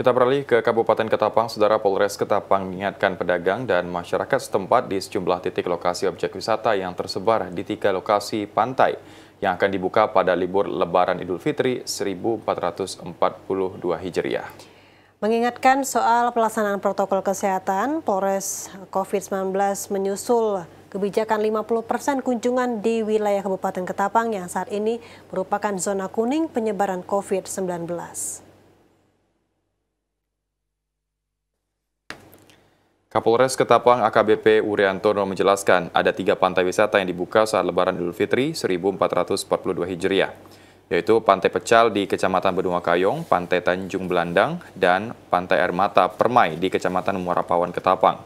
Kita beralih ke Kabupaten Ketapang, Saudara Polres Ketapang mengingatkan pedagang dan masyarakat setempat di sejumlah titik lokasi objek wisata yang tersebar di tiga lokasi pantai yang akan dibuka pada libur Lebaran Idul Fitri 1442 Hijriah. Mengingatkan soal pelaksanaan protokol kesehatan, Polres COVID-19 menyusul kebijakan 50% kunjungan di wilayah Kabupaten Ketapang yang saat ini merupakan zona kuning penyebaran COVID-19. Kapolres Ketapang AKBP Uriantono menjelaskan ada tiga pantai wisata yang dibuka saat Lebaran Idul Fitri 1442 Hijriah, yaitu Pantai Pecal di Kecamatan Benua Kayong, Pantai Tanjung Belandang, dan Pantai Air Mata Permai di Kecamatan Muara Pawan Ketapang.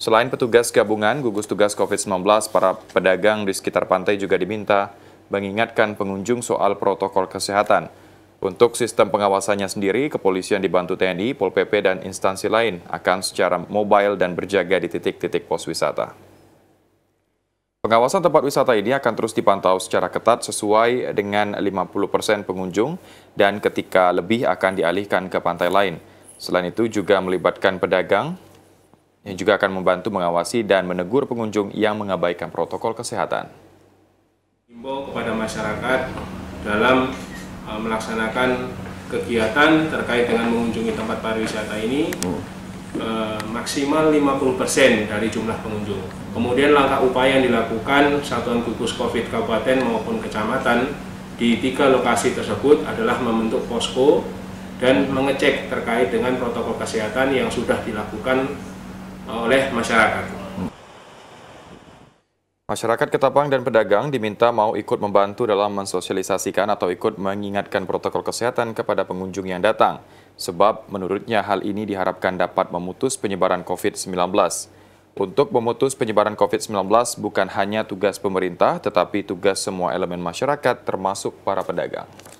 Selain petugas gabungan, gugus tugas COVID-19, para pedagang di sekitar pantai juga diminta mengingatkan pengunjung soal protokol kesehatan – untuk sistem pengawasannya sendiri, kepolisian dibantu TNI, Pol PP, dan instansi lain akan secara mobile dan berjaga di titik-titik pos wisata. Pengawasan tempat wisata ini akan terus dipantau secara ketat sesuai dengan 50% pengunjung dan ketika lebih akan dialihkan ke pantai lain. Selain itu juga melibatkan pedagang yang juga akan membantu mengawasi dan menegur pengunjung yang mengabaikan protokol kesehatan. Himbau kepada masyarakat dalam Uh, melaksanakan kegiatan terkait dengan mengunjungi tempat pariwisata ini hmm. uh, maksimal 50% dari jumlah pengunjung. Kemudian langkah upaya yang dilakukan Satuan Gugus Covid Kabupaten maupun Kecamatan di tiga lokasi tersebut adalah membentuk posko dan mengecek terkait dengan protokol kesehatan yang sudah dilakukan uh, oleh masyarakat. Masyarakat Ketapang dan pedagang diminta mau ikut membantu dalam mensosialisasikan atau ikut mengingatkan protokol kesehatan kepada pengunjung yang datang, sebab menurutnya hal ini diharapkan dapat memutus penyebaran COVID-19. Untuk memutus penyebaran COVID-19 bukan hanya tugas pemerintah, tetapi tugas semua elemen masyarakat termasuk para pedagang.